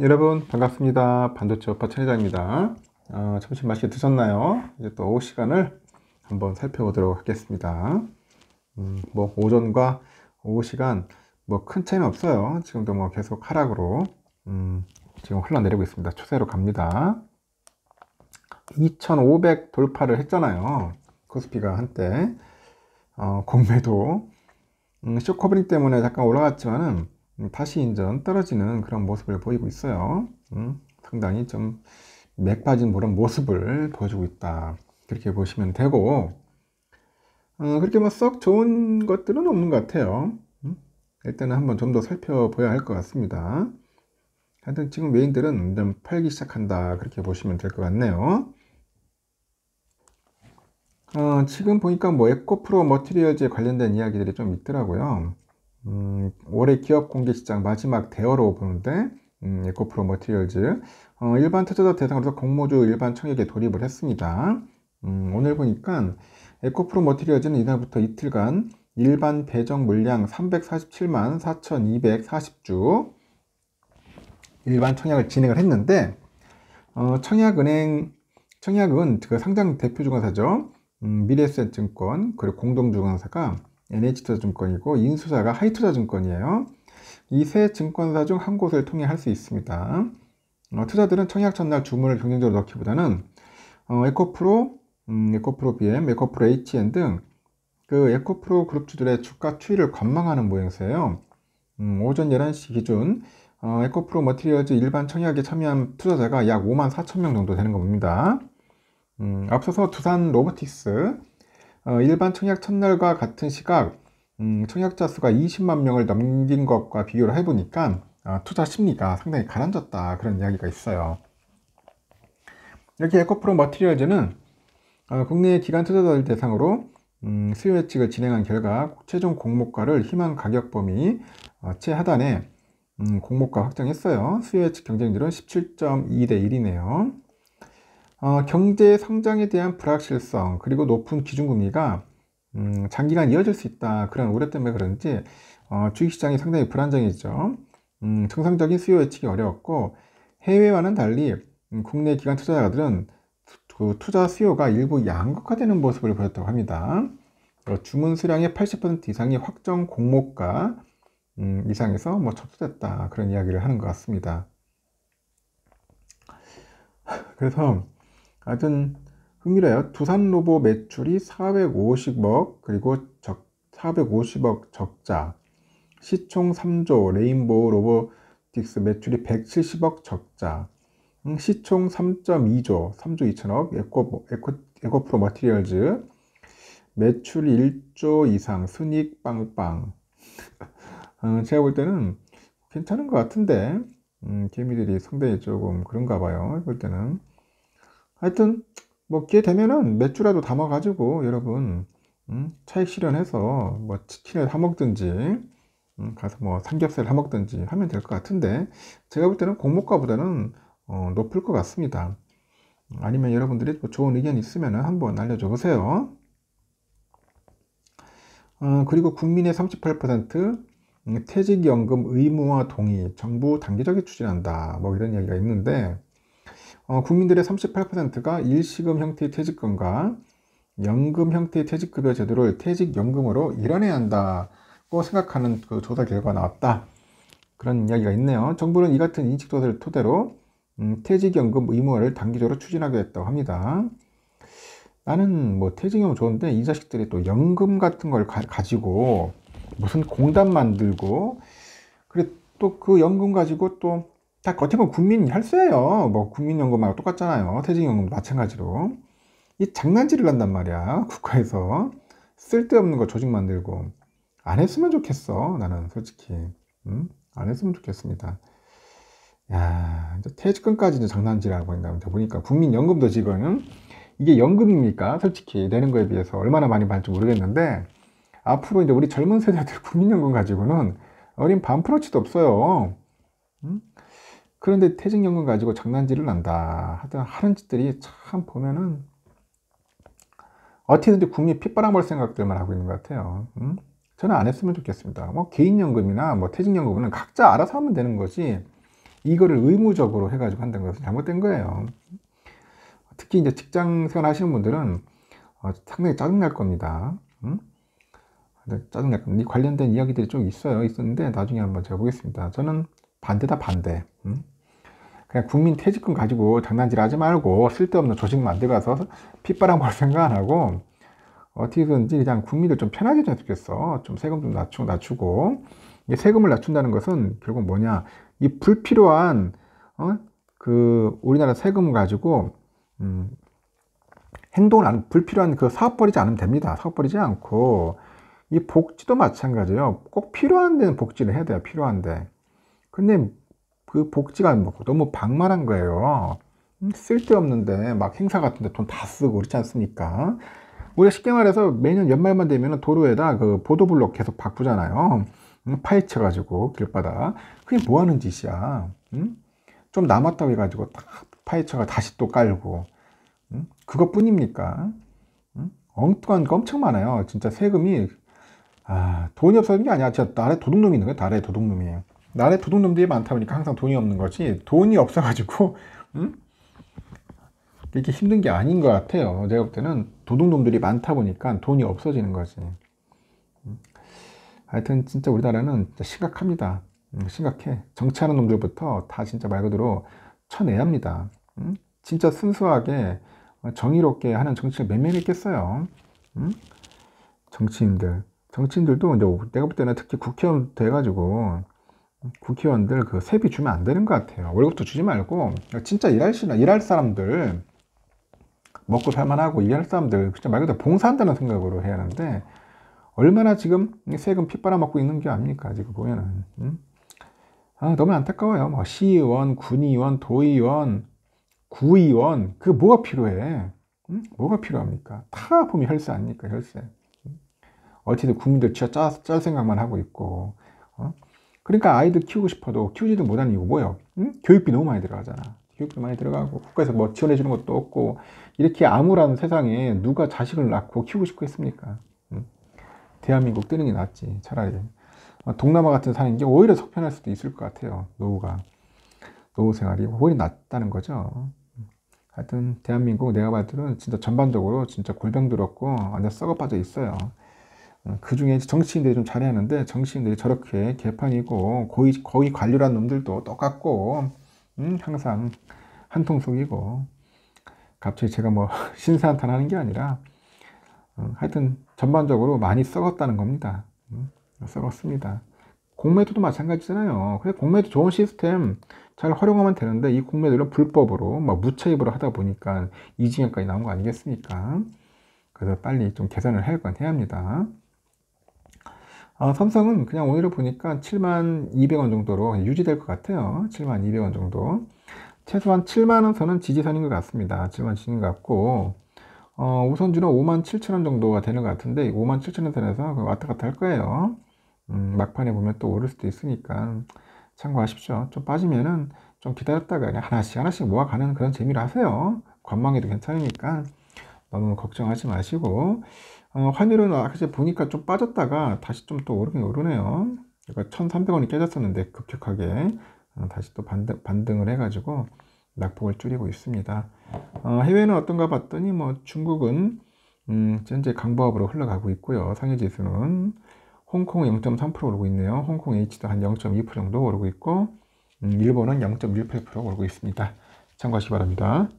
여러분 반갑습니다 반도체 오빠 천이장입니다 어, 아, 점심 맛있게 드셨나요? 이제 또 오후 시간을 한번 살펴보도록 하겠습니다 음, 뭐 오전과 오후 시간 뭐큰 차이는 없어요 지금도 뭐 계속 하락으로 음, 지금 흘러내리고 있습니다 추세로 갑니다 2500 돌파를 했잖아요 코스피가 한때 어, 공매도 음, 쇼커버링 때문에 잠깐 올라갔지만은 음, 다시 이제 떨어지는 그런 모습을 보이고 있어요. 음, 상당히 좀 맥 빠진 그런 모습을 보여주고 있다. 그렇게 보시면 되고, 어, 그렇게 막썩 뭐 좋은 것들은 없는 것 같아요. 음? 일단은 한번 좀 더 살펴봐야 할 것 같습니다. 하여튼 지금 외인들은 좀 팔기 시작한다. 그렇게 보시면 될 것 같네요. 어, 지금 보니까 뭐 에코프로 머티리얼즈에 관련된 이야기들이 좀 있더라고요. 음, 올해 기업 공개 시장 마지막 대어로 보는데 음, 에코프로 머티리얼즈 어, 일반 투자자 대상으로서 공모주 일반 청약에 돌입을 했습니다. 음, 오늘 보니까 에코프로 머티리얼즈는 이날부터 이틀간 일반 배정 물량 347만 4,240주 일반 청약을 진행을 했는데 어, 청약은행 청약은 그 상장 대표 주관사죠 음, 미래셋증권 그리고 공동 주관사가 NH투자증권이고 인수사가 하이투자증권이에요. 이 세 증권사 중 한 곳을 통해 할 수 있습니다. 어, 투자들은 청약 전날 주문을 경쟁적으로 넣기보다는 어, 에코프로, 음, 에코프로 BM, 에코프로 HN 등 그 에코프로 그룹주들의 주가 추이를 관망하는 모양새예요. 음, 오전 11시 기준 어, 에코프로 머티리얼즈 일반 청약에 참여한 투자자가 약 5만 4천 명 정도 되는 겁니다. 음, 앞서서 두산 로보틱스, 어, 일반 청약 첫날과 같은 시각 음, 청약자 수가 20만 명을 넘긴 것과 비교를 해보니까 어, 투자 심리가 상당히 가라앉았다 그런 이야기가 있어요. 이렇게 에코프로 머티리얼즈는 어, 국내 기관 투자자들 대상으로 음, 수요 예측을 진행한 결과 최종 공모가를 희망 가격 범위 어, 최하단에 음, 공모가 확정했어요. 수요 예측 경쟁률은 17.2 대 1이네요. 어, 경제 성장에 대한 불확실성 그리고 높은 기준금리가 음, 장기간 이어질 수 있다 그런 우려 때문에 그런지 어, 주식시장이 상당히 불안정해죠 음, 정상적인 수요 예측이 어려웠고 해외와는 달리 음, 국내 기관 투자자들은 그 투자 수요가 일부 양극화되는 모습을 보였다고 합니다. 주문 수량의 80% 이상이 확정 공모가 음, 이상에서 뭐 접수됐다 그런 이야기를 하는 것 같습니다. 그래서 하여튼 흥미로워요. 두산 로보 매출이 450억 그리고 적 450억 적자 시총 3조 레인보우 로보틱스 매출이 170억 적자 음, 시총 3.2조 3조 2천억 에코, 에코, 에코프로 마티리얼즈 매출 1조 이상 순익 빵빵 어, 제가 볼 때는 괜찮은 것 같은데 음, 개미들이 상당히 조금 그런가 봐요 볼 때는 하여튼 뭐 기회 되면은 몇 주라도 담아가지고 여러분 음, 차익 실현해서 뭐 치킨을 사 먹든지 음, 가서 뭐 삼겹살 사 먹든지 하면 될 것 같은데 제가 볼 때는 공모가보다는 어, 높을 것 같습니다. 아니면 여러분들이 뭐 좋은 의견 있으면 한번 알려줘 보세요. 어, 그리고 국민의 38% 음, 퇴직연금 의무화 동의 정부 단계적인 추진한다 뭐 이런 이야기가 있는데 어, 국민들의 38%가 일시금 형태의 퇴직금과 연금 형태의 퇴직급여 제도를 퇴직연금으로 일환해야 한다고 생각하는 그 조사 결과 가 나왔다. 그런 이야기가 있네요. 정부는 이 같은 인식조사를 토대로 음, 퇴직연금 의무화를 단기적으로 추진하게됐다고 합니다. 나는 뭐 퇴직연금 좋은데 이 자식들이 또 연금 같은 걸 가, 지고 무슨 공단 만들고 그래 또 그 연금 가지고 또딱 어떻게 보면 국민 혈세예요. 뭐 국민연금하고 똑같잖아요. 퇴직연금도 마찬가지로. 이 장난질을 한단 말이야. 국가에서. 쓸데없는 거 조직 만들고. 안 했으면 좋겠어. 나는 솔직히. 응? 안 했으면 좋겠습니다. 야, 이제 퇴직금까지 이제 장난질하고 있다 보니까 국민연금도 지금 이게 연금입니까? 솔직히 내는 거에 비해서 얼마나 많이 받을지 모르겠는데 앞으로 이제 우리 젊은 세대들 국민연금 가지고는 어린 반프로치도 없어요. 응? 그런데 퇴직연금 가지고 장난질을 한다 하여튼 하는 짓들이 참 보면은 어떻게든지 국민 핏바람 벌 생각들만 하고 있는 것 같아요 음? 저는 안 했으면 좋겠습니다 뭐 개인연금이나 뭐 퇴직연금은 각자 알아서 하면 되는 거지 이거를 의무적으로 해가지고 한다는 것은 잘못된 거예요 특히 이제 직장 생활 하시는 분들은 어, 상당히 짜증날 겁니다 음? 짜증날 겁니다 관련된 이야기들이 좀 있어요 있었는데 나중에 한번 제가 보겠습니다 저는 반대다 반대 음? 그냥 국민 퇴직금 가지고 장난질 하지 말고 쓸데없는 조직 만들어서 핏바람 벌 생각 안 하고 어떻게든지 그냥 국민들 좀 편하게 좀 해주겠어 좀 세금 좀 낮추, 낮추고 이 세금을 낮춘다는 것은 결국 뭐냐 이 불필요한 어? 그 우리나라 세금 가지고 음, 행동을 안, 불필요한 그 사업 버리지 않으면 됩니다. 사업 버리지 않고 이 복지도 마찬가지예요. 꼭 필요한 데는 복지를 해야 돼요. 필요한데 근데 그 복지가 뭐고 너무 방만한 거예요. 음, 쓸데없는데 막 행사 같은데 돈 다 쓰고 그렇지 않습니까? 우리가 쉽게 말해서 매년 연말만 되면 도로에다 그 보도블록 계속 바꾸잖아요. 음, 파헤쳐가지고 길바닥 그게 뭐 하는 짓이야? 응? 음? 좀 남았다고 해가지고 파헤쳐가 다시 또 깔고 응? 그것뿐입니까? 응? 엉뚱한 거 엄청 많아요. 진짜 세금이 아 돈이 없어진 게 아니야. 진짜 나라에 도둑놈이 있는 거야. 나라에 도둑놈이에요. 나라에 도둑놈들이 많다 보니까 항상 돈이 없는 거지 돈이 없어가지고 음? 이렇게 힘든 게 아닌 것 같아요 내가볼 때는 도둑놈들이 많다 보니까 돈이 없어지는 거지 음. 하여튼 진짜 우리나라는 진짜 심각합니다 음, 심각해 정치하는 놈들부터 다 진짜 말 그대로 쳐내야 합니다 음? 진짜 순수하게 정의롭게 하는 정치가 몇 명 있겠어요 음? 정치인들 정치인들도 이제 내가 볼 때는 특히 국회의원 돼가지고 국회의원들 그 세비 주면 안 되는 것 같아요. 월급도 주지 말고 진짜 일할 시나 일할 사람들 먹고 살만하고 일할 사람들 진짜 말 그대로 봉사한다는 생각으로 해야 하는데 얼마나 지금 세금 핏바라 먹고 있는 게 아닙니까 지금 보면은 음? 아, 너무 안타까워요. 뭐 시의원, 군의원, 도의원, 구의원 그 뭐가 필요해? 음? 뭐가 필요합니까? 다 보면 혈세 아닙니까 혈세. 음? 어찌든 국민들 진짜 짤, 짤 생각만 하고 있고 어? 그러니까 아이들 키우고 싶어도 키우지도 못하는 이유 뭐예요? 응? 교육비 너무 많이 들어가잖아. 교육비 많이 들어가고 국가에서 뭐 지원해 주는 것도 없고 이렇게 암울한 세상에 누가 자식을 낳고 키우고 싶겠습니까? 응? 대한민국 뜨는 게 낫지 차라리 어, 동남아 같은 사는 게 오히려 속편할 수도 있을 것 같아요. 노후가 노후 생활이 훨씬 낫다는 거죠. 하여튼 대한민국 내가 봤을 진짜 전반적으로 진짜 골병 들었고 완전 썩어 빠져 있어요. 음, 그 중에 정치인들이 좀잘해 하는데 정치인들이 저렇게 개판이고 거의 거의 관료란 놈들도 똑같고 음, 항상 한통속이고 갑자기 제가 뭐 신사한탄하는 게 아니라 음, 하여튼 전반적으로 많이 썩었다는 겁니다. 음, 썩었습니다. 공매도도 마찬가지잖아요. 그래 공매도 좋은 시스템 잘 활용하면 되는데 이 공매도를 불법으로 막 무차입으로 하다 보니까 이 지경까지 나온 거 아니겠습니까? 그래서 빨리 좀 개선을 할건 해야 합니다. 아, 삼성은 그냥 오늘을 보니까 7만 200원 정도로 유지될 것 같아요. 7 200원 정도. 최소한 7만원 선은 지지선인 것 같습니다. 7만 지지인 것 같고, 어, 우선주는 5 7 0 0 0원 정도가 되는 것 같은데, 5 7 0 0 0원 선에서 그 왔다 갔다 할 거예요. 음, 막판에 보면 또 오를 수도 있으니까 참고하십시오. 좀 빠지면은 좀 기다렸다가 그냥 하나씩 하나씩 모아가는 그런 재미로 하세요. 관망해도 괜찮으니까 너무 걱정하지 마시고 어, 환율은 사실 보니까 좀 빠졌다가 다시 좀 또 오르긴 오르네요. 그러니까 1,300원이 깨졌었는데 급격하게 어, 다시 또 반등, 반등을 해가지고 낙폭을 줄이고 있습니다. 어, 해외는 어떤가 봤더니 뭐 중국은 음, 현재 강보합으로 흘러가고 있고요. 상해지수는 홍콩 0.3% 오르고 있네요. 홍콩 H도 한 0.2% 정도 오르고 있고 음, 일본은 0.18% 오르고 있습니다. 참고하시기 바랍니다.